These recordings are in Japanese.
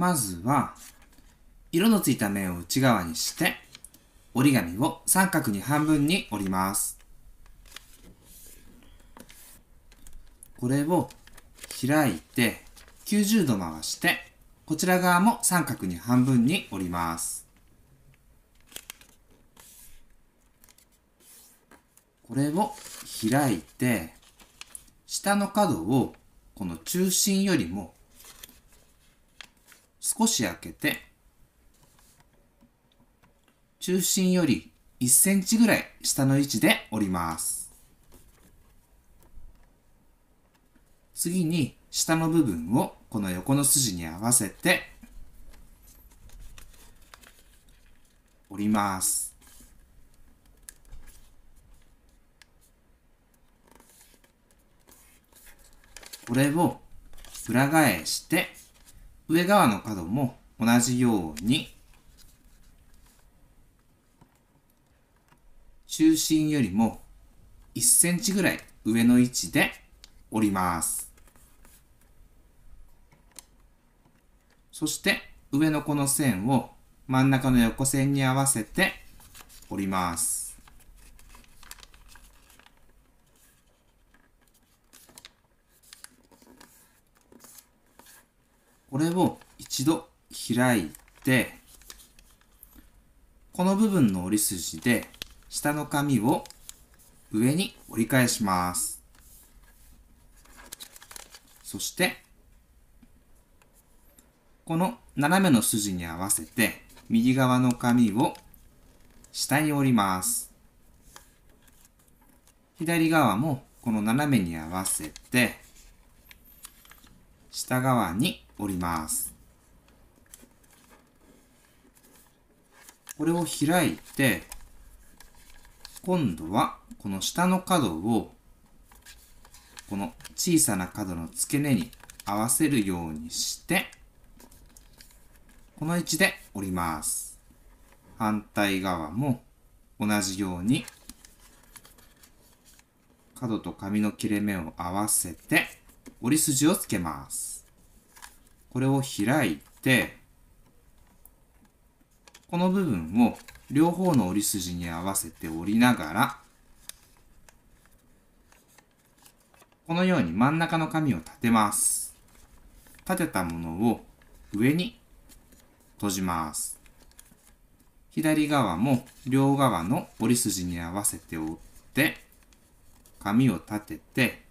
まずは、色のついた面を内側にして、折り紙を三角に半分に折ります。これを開いて90度回して、こちら側も三角に半分に折ります。これを開いて、下の角をこの中心よりも少し開けて、中心より1センチぐらい下の位置で折ります。次に下の部分をこの横の筋に合わせて折ります。これを裏返して上側の角も同じように中心よりも1センチぐらい上の位置で折ります。そして上のこの線を真ん中の横線に合わせて折ります。これを一度開いて、この部分の折り筋で下の紙を上に折り返します。そして、この斜めの筋に合わせて右側の紙を下に折ります。左側もこの斜めに合わせて下側におります。これを開いて、今度はこの下の角をこの小さな角の付け根に合わせるようにしてこの位置で折ります反対側も同じように角と紙の切れ目を合わせて折り筋をつけますこれを開いて、この部分を両方の折り筋に合わせて折りながら、このように真ん中の紙を立てます。立てたものを上に閉じます。左側も両側の折り筋に合わせて折って、紙を立てて、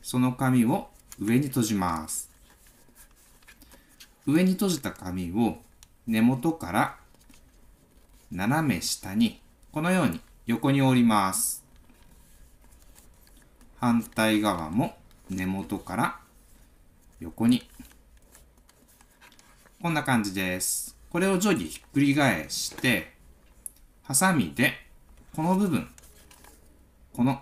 その紙を上に閉じます。上に閉じた紙を根元から斜め下にこのように横に折ります。反対側も根元から横に。こんな感じです。これを定規ひっくり返して、ハサミでこの部分、この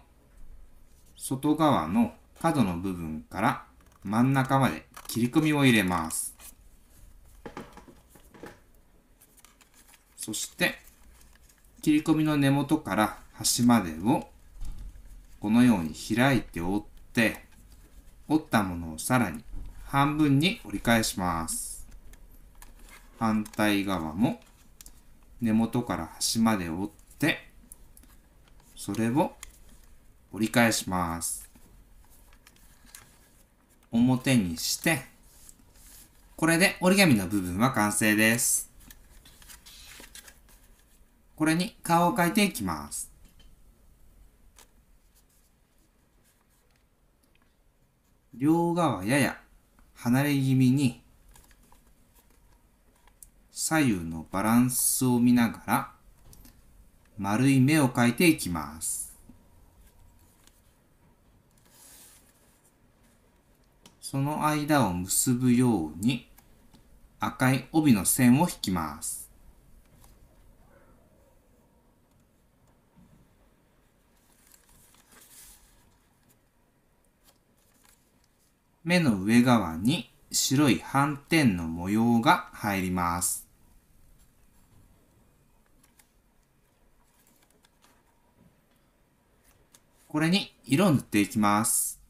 外側の角の部分から真ん中まで切り込みを入れます。そして、切り込みの根元から端までをこのように開いて折って、折ったものをさらに半分に折り返します。反対側も根元から端まで折って、それを折り返します。表にして、これで折り紙の部分は完成です。これに顔を描いていきます。両側やや離れ気味に左右のバランスを見ながら丸い目を描いていきます。その間を結ぶように赤い帯の線を引きます。目の上側に白い斑点の模様が入ります。これに色を塗っていきます。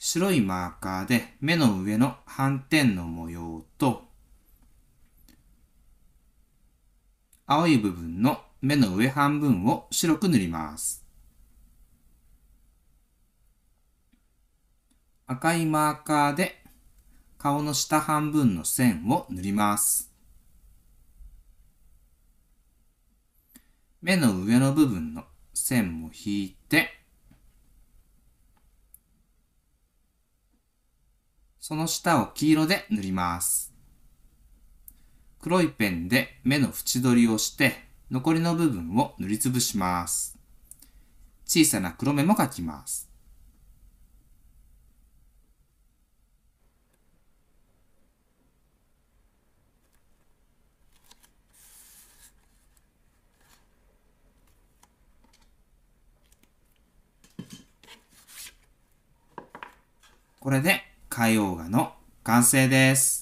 白いマーカーで目の上の斑点の模様と青い部分の目の上半分を白く塗ります。赤いマーカーで顔の下半分の線を塗ります。目の上の部分の線も引いて、その下を黄色で塗ります。黒いペンで目の縁取りをして、残りの部分を塗りつぶします。小さな黒目も描きます。これで、海洋画の完成です。